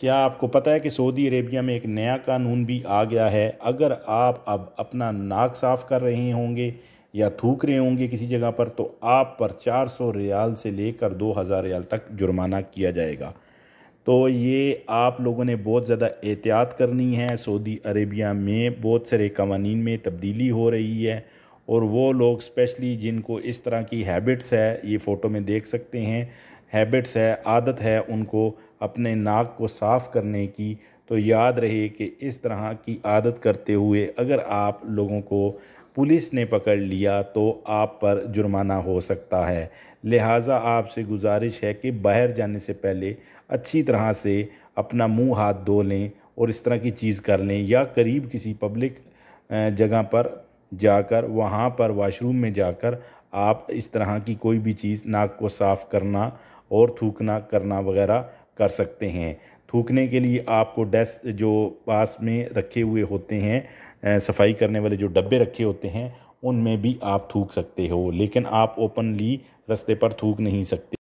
क्या आपको पता है कि सऊदी अरेबिया में एक नया कानून भी आ गया है अगर आप अब अपना नाक साफ़ कर रहे होंगे या थूक रहे होंगे किसी जगह पर तो आप पर 400 रियाल से लेकर 2000 रियाल तक जुर्माना किया जाएगा तो ये आप लोगों ने बहुत ज़्यादा एहतियात करनी है सऊदी अरेबिया में बहुत सारे कवानीन में तब्दीली हो रही है और वो लोग स्पेशली जिनको इस तरह की हैबिट्स है ये फ़ोटो में देख सकते हैं हैबिट्स है आदत है उनको अपने नाक को साफ़ करने की तो याद रहे कि इस तरह की आदत करते हुए अगर आप लोगों को पुलिस ने पकड़ लिया तो आप पर जुर्माना हो सकता है लिहाजा आपसे गुजारिश है कि बाहर जाने से पहले अच्छी तरह से अपना मुंह हाथ धो लें और इस तरह की चीज़ कर लें या करीब किसी पब्लिक जगह पर जाकर वहाँ पर वाशरूम में जाकर आप इस तरह की कोई भी चीज़ नाक को साफ़ करना और थूकना करना वगैरह कर सकते हैं थूकने के लिए आपको डेस्क जो पास में रखे हुए होते हैं सफाई करने वाले जो डब्बे रखे होते हैं उनमें भी आप थूक सकते हो लेकिन आप ओपनली रास्ते पर थूक नहीं सकते